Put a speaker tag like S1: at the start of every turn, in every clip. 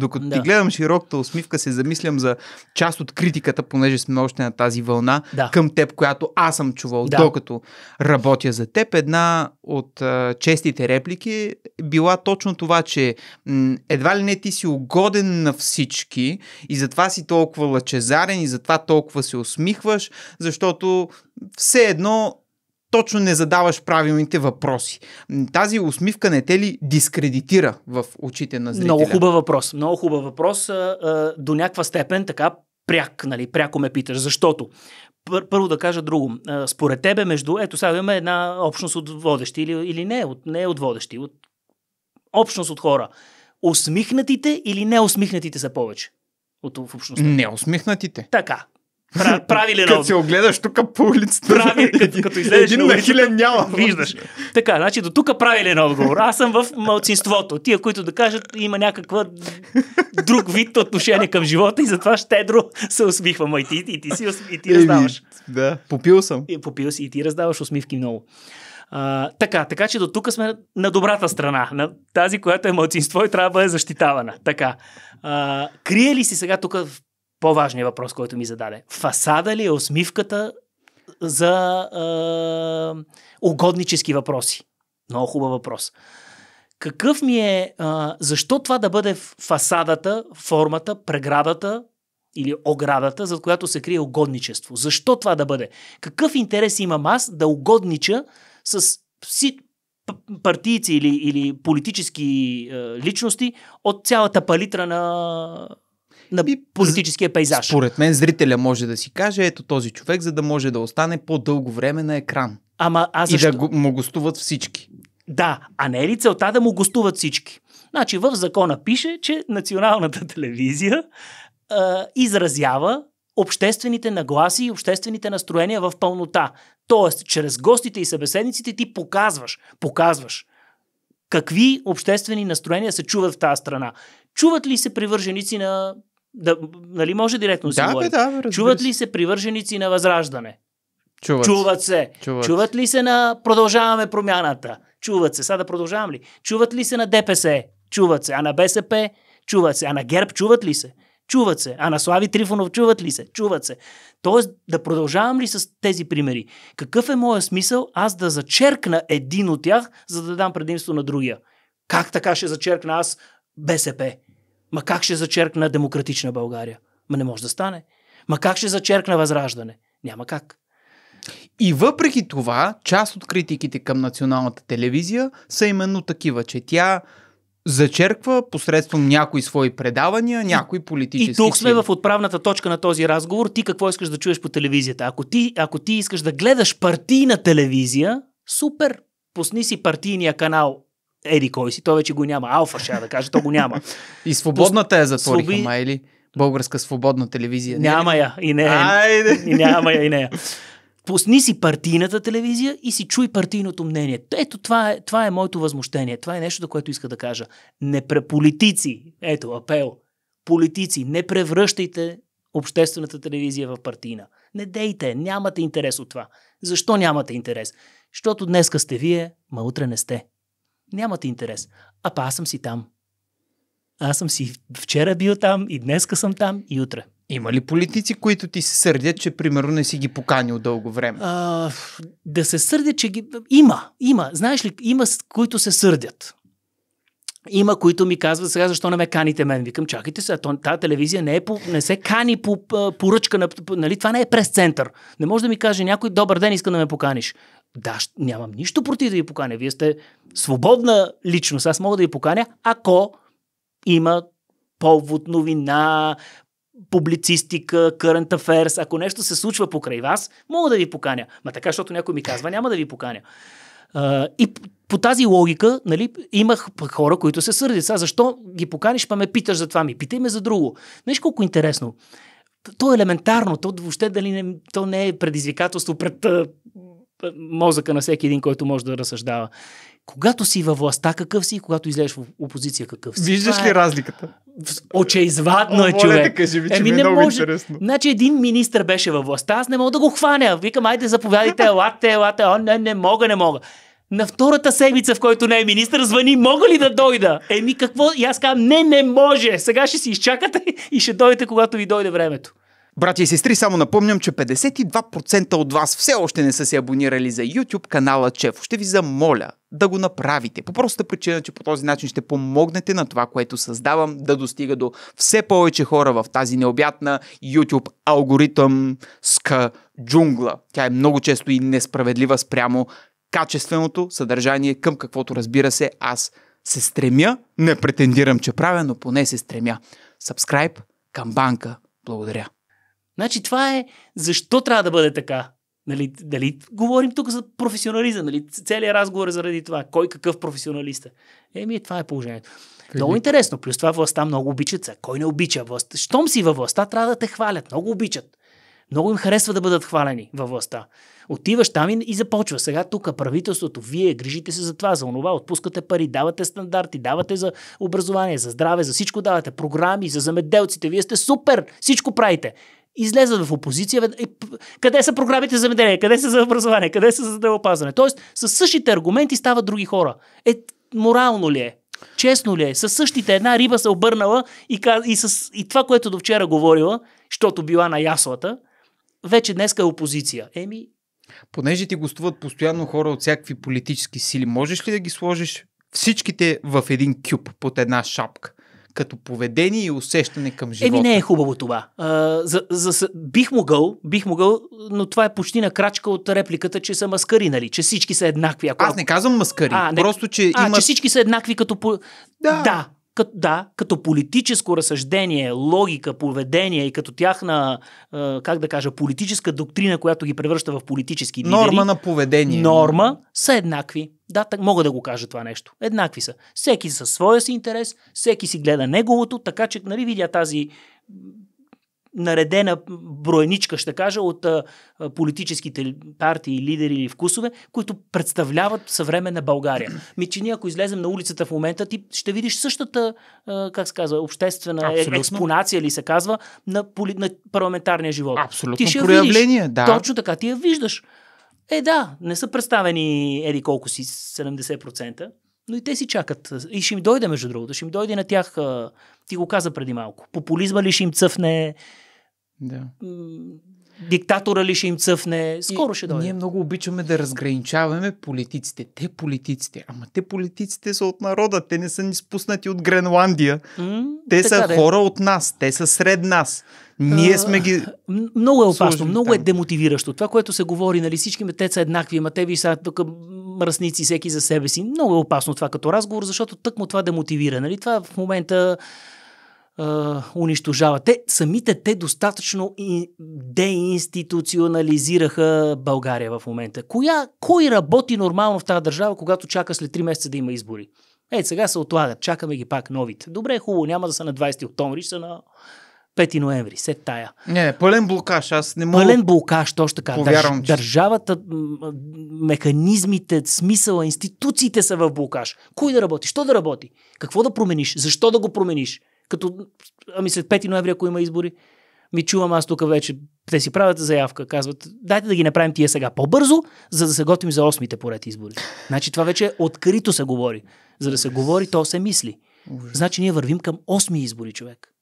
S1: Докато да. ти гледам широката усмивка, се замислям за част от критиката, понеже сме още на тази вълна да. към теб, която аз съм чувал, да. докато работя за теб. Една от а, честите реплики била точно това, че м- едва ли не ти си угоден на всички и затова си толкова лъчезарен и затова толкова се усмихваш, защото все едно точно не задаваш правилните въпроси. Тази усмивка не те ли дискредитира в очите на зрителя? Много хубав въпрос. Много
S2: хубав въпрос. До някаква степен така пряк, нали, пряко ме питаш, защото първо да кажа друго. Според тебе между, ето сега имаме една общност от водещи или, или не, от, не от водещи, от общност от хора. Усмихнатите или неусмихнатите са повече? От, в общността. Неусмихнатите. Така. Правилен. прави ли Като се огледаш тук по улицата. Прави, като, като излезеш Един на хилен няма. Виждаш. Така, значи до тук прави ли отговор. Аз съм в малцинството. Тия, които да кажат, има някаква друг вид отношение към живота и затова щедро се усмихвам. И ти, и ти, си, и ти раздаваш. Да, попил съм. И, попил си и ти раздаваш усмивки много. А, така, така че до тук сме на добрата страна, на тази, която е мълцинство и трябва да бъде защитавана. Така. А, крие ли си сега тук по-важния въпрос, който ми зададе. Фасада ли е усмивката за е, угоднически въпроси? Много хубав въпрос. Какъв ми е, е. защо това да бъде фасадата, формата, преградата или оградата, за която се крие угодничество? Защо това да бъде? Какъв интерес имам аз да угоднича с си, партийци или, или политически е, личности от цялата палитра
S1: на на и, политическия пейзаж. Според мен зрителя може да си каже, ето този човек, за да може да остане по-дълго време на екран. Ама аз защо? И да го, му гостуват всички. Да, а не е ли целта да му гостуват всички? Значи в закона пише, че националната
S2: телевизия а, изразява обществените нагласи и обществените настроения в пълнота. Тоест, чрез гостите и събеседниците ти показваш, показваш какви обществени настроения се чуват в тази страна. Чуват ли се привърженици на да, нали може директно да, си говори? Да, да, бе, Чуват ли се привърженици на възраждане?
S1: Чуват, Чуват
S2: се. Чуват. Чуват ли се на продължаваме промяната? Чуват се. Сега да продължавам ли? Чуват ли се на ДПС? Чуват се. А на БСП? Чуват се. А на ГЕРБ? Чуват ли се? Чуват се. А на Слави Трифонов чуват ли се? Чуват се. Тоест, да продължавам ли с тези примери? Какъв е моят смисъл аз да зачеркна един от тях, за да дам предимство на другия? Как така ще зачеркна аз БСП? Ма как ще зачеркна демократична България? Ма не може да стане. Ма как ще зачеркна възраждане? Няма как.
S1: И въпреки това, част от критиките към националната телевизия са именно такива, че тя зачерква посредством някои свои предавания, някои политически. И тук сме сили. в отправната точка на този разговор. Ти какво искаш да чуеш по телевизията?
S2: Ако ти, ако ти искаш да гледаш партийна телевизия, супер! Пусни си партийния канал еди кой си, той вече го няма. Алфа ще да кажа, то го няма. И свободната е затвориха, Слоби... май
S1: ли? Българска свободна телевизия. Няма я и не е. Айде. И няма я и не е.
S2: Пусни си партийната телевизия и си чуй партийното мнение. Ето това е, това е моето възмущение. Това е нещо, което иска да кажа. Не преполитици. Ето, апел. Политици, не превръщайте обществената телевизия в партийна. Не дейте, нямате интерес от това. Защо нямате интерес? Защото днеска сте вие, ма утре не сте. Нямат интерес. А па аз съм си там. Аз съм си вчера бил там, и днеска съм там, и утре. Има ли политици, които ти се сърдят, че примерно не си
S1: ги поканил дълго време?
S2: А, да се сърдят, че ги... Има, има. Знаеш ли, има, които се сърдят. Има, които ми казват сега, защо не ме каните мен. Викам, чакайте се, тази телевизия не, е по, не се кани по поръчка. На, нали? Това не е прес-център. Не може да ми каже някой, добър ден, иска да ме поканиш да, нямам нищо против да ви поканя. Вие сте свободна личност. Аз мога да ви поканя, ако има повод, новина, публицистика, current affairs, ако нещо се случва покрай вас, мога да ви поканя. Ма така, защото някой ми казва, няма да ви поканя. Uh, и по тази логика, нали, имах хора, които се сърдят. Сега защо ги поканиш, па ме питаш за това ми? Питай ме за друго. Знаеш колко интересно? То е елементарно. То въобще дали не, то не е предизвикателство пред мозъка на всеки един, който може да разсъждава. Когато си във властта, какъв си, когато излезеш в опозиция, какъв си. Виждаш ли е... разликата? Очеизвадно е човек. Кажи ми, че Еми, ми е много може. интересно. Значи един министр беше във властта, аз не мога да го хваня. Викам, айде заповядайте, елате, елате. О, не, не мога, не мога. На втората седмица, в който не е министър, звъни, мога ли да дойда? Еми какво? И аз казвам, не, не може. Сега ще
S1: си изчакате и ще дойдете, когато ви дойде времето. Брати и сестри, само напомням, че 52% от вас все още не са се абонирали за YouTube канала Чеф. Ще ви замоля да го направите. По простата причина, че по този начин ще помогнете на това, което създавам, да достига до все повече хора в тази необятна YouTube алгоритъм ска джунгла. Тя е много често и несправедлива спрямо качественото съдържание, към каквото разбира се аз се стремя. Не претендирам, че правя, но поне се стремя. Сабскрайб, камбанка. Благодаря. Значи това е защо трябва
S2: да бъде така. Нали, дали говорим тук за професионализъм? Нали, целият разговор е заради това. Кой какъв професионалист е? Еми, това е положението. Фили. Много интересно. Плюс това властта много обичат. Кой не обича властта, Щом си във властта, трябва да те хвалят. Много обичат. Много им харесва да бъдат хвалени във властта. Отиваш там и, и започва. Сега тук правителството, вие грижите се за това, за онова, отпускате пари, давате стандарти, давате за образование, за здраве, за всичко давате, програми, за замеделците, вие сте супер, всичко правите излезат в опозиция. Къде са програмите за земеделие? Къде са за образование? Къде са за здравеопазване? Тоест, с същите аргументи стават други хора. Е, морално ли е? Честно ли е? Със същите една риба се обърнала и, и, с, и това, което до вчера говорила, защото била на яслата, вече днеска е
S1: опозиция. Еми. Понеже ти гостуват постоянно хора от всякакви политически сили, можеш ли да ги сложиш всичките в един кюб под една шапка? като поведение и усещане към живота. Еми не е хубаво това.
S2: А, за, за, бих могъл, бих могъл, но това е почти на крачка от репликата, че са маскари, нали? Че всички са еднакви. Ако... Аз не казвам маскари. А, не... Просто, че а, имат... че всички са еднакви като... По... Да. да като, да, като политическо разсъждение, логика, поведение и като тяхна, как да кажа, политическа доктрина, която ги превръща в политически лидери. Норма на поведение. Норма са еднакви. Да, так, мога да го кажа това нещо. Еднакви са. Всеки със своя си интерес, всеки си гледа неговото, така че, нали, видя тази наредена броеничка, ще кажа, от а, политическите партии, лидери или вкусове, които представляват съвременна България. Ми, че ние ако излезем на улицата в момента, ти ще видиш същата, а, как се казва, обществена е- Абсолютно. експонация, ли се казва, на, поли, на парламентарния живот. Абсолютно ти ще проявление, видиш, да. Точно така, ти я виждаш. Е, да, не са представени еди колко си 70%, но и те си чакат. И ще им дойде, между другото, ще им дойде на тях, ти го каза преди малко, популизма ли ще им цъфне, да. Диктатора ли ще им
S1: цъфне? Скоро и ще дойде. Ние много обичаме да разграничаваме политиците. Те политиците. Ама те политиците са от народа. Те не са ни спуснати от Гренландия.
S2: М, те са де. хора
S1: от нас. Те са сред нас. Ние сме ги. Много е опасно, много е демотивиращо.
S2: Това, което се говори, нали, всички те са еднакви, ама те ви са тук мръсници, всеки за себе си. Много е опасно това като разговор, защото тъкмо това демотивира. Нали? Това в момента Унищожава Те, самите те достатъчно деинституционализираха България в момента. Коя, кой работи нормално в тази държава, когато чака след 3 месеца да има избори? Е, сега се отлагат, чакаме ги пак новите. Добре, е, хубаво, няма да са на 20 октомври, ще са на 5 ноември, се тая.
S1: Не, не, пълен блокаж, аз не мога. Пълен блокаж, точно
S2: така. Повярвам, Държ, че... Държавата, механизмите, смисъла, институциите са в блокаж. Кой да работи? Що да работи? Какво да промениш? Защо да го промениш? Като, ами след 5 ноември, ако има избори, ми чувам аз тук вече, те си правят заявка, казват, дайте да ги направим тия сега по-бързо, за да се готвим за 8-те поред избори. Значи това вече открито се говори. За да се говори, то се мисли. Ужас. Значи ние вървим към 8 избори, човек.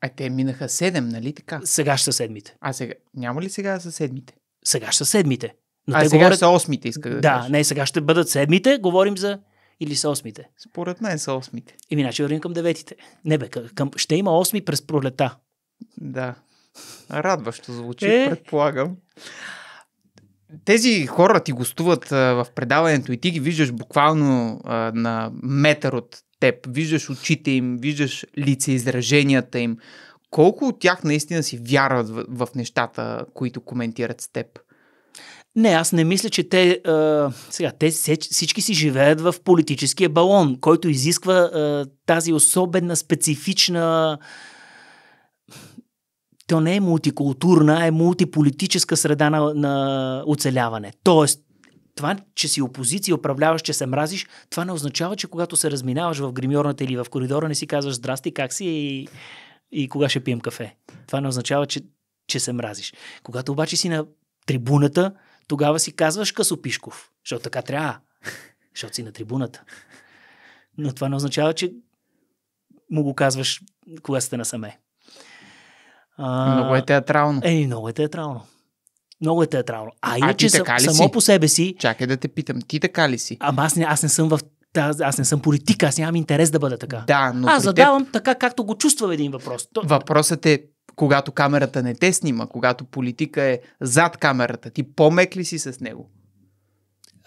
S1: А те минаха 7, нали така? Сега ще са седмите. А сега, няма ли сега са седмите? Сега ще са седмите. Но а те сега говорят... са осмите, иска да Да, кажа. не, сега ще бъдат седмите, говорим
S2: за или са осмите? Според мен са осмите. И значи вървим към деветите. Не бе, към...
S1: ще има осми през пролета. Да. Радващо звучи, е... предполагам. Тези хора ти гостуват а, в предаването и ти ги виждаш буквално а, на метър от теб. Виждаш очите им, виждаш лицеизраженията им. Колко от тях наистина си вярват в, в нещата, които коментират с теб?
S2: Не, аз не мисля, че те. А, сега, те всички си живеят в политическия балон, който изисква а, тази особена, специфична. То не е мултикултурна, е мултиполитическа среда на, на оцеляване. Тоест, това, че си опозиция, управляваш, че се мразиш, това не означава, че когато се разминаваш в гримьорната или в коридора, не си казваш здрасти, как си и, и кога ще пием кафе. Това не означава, че, че се мразиш. Когато обаче си на трибуната, тогава си казваш Касопишков, защото така трябва, защото си на трибуната. Но това не означава, че му го казваш, кога сте насаме.
S1: А... Много е театрално. Е,
S2: много е театрално. Много е театрално. А, а иначе ли само си? по
S1: себе си. Чакай да те питам, ти така ли си? Ама аз не, аз
S2: не съм в аз, аз не съм политик, аз нямам интерес да бъда така.
S1: Да, но. Аз задавам теб... така, както го чувствам един въпрос. То... Въпросът е, когато камерата не те снима, когато политика е зад камерата, ти по-мек ли си с него?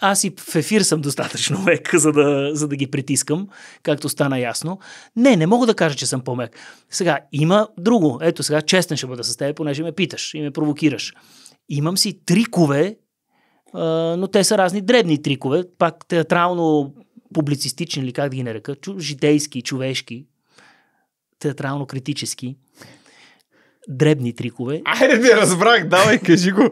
S1: Аз и в ефир съм достатъчно
S2: мек, за да, за да ги притискам, както стана ясно. Не, не мога да кажа, че съм по-мек. Сега, има друго. Ето сега, честен ще бъда с теб, понеже ме питаш и ме провокираш. Имам си трикове, но те са разни дребни трикове, пак театрално публицистични или как да ги нарека, житейски, човешки, театрално критически дребни трикове. Айде, не разбрах, давай, кажи го.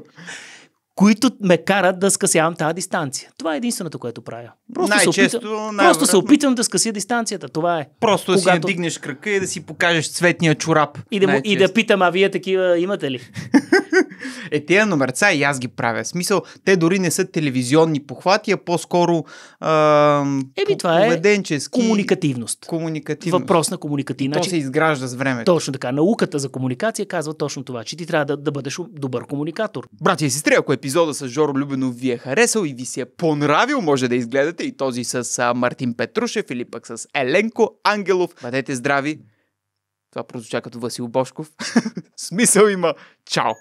S2: които ме карат да скъсявам тази дистанция. Това е единственото, което правя. Просто, се, опитам, просто се опитам да скъся дистанцията. Това е. Просто да Когато... си надигнеш
S1: крака и да си покажеш цветния чорап. И да, и да питам, а вие такива имате ли? Е, тези номерца и аз ги правя. В смисъл, те дори не са телевизионни похвати, а по-скоро а, Еби, това е комуникативност. Комуникативност. Въпрос на комуникативност. То значи, се изгражда с времето.
S2: Точно така. Науката за комуникация казва точно това, че ти трябва да, да бъдеш добър комуникатор.
S1: Братя и сестри, ако епизода с Жоро Любенов ви е харесал и ви се е понравил, може да изгледате и този с а, Мартин Петрушев или пък с Еленко Ангелов. Бъдете здрави! Това прозвуча като Васил Бошков. Смисъл има. Чао!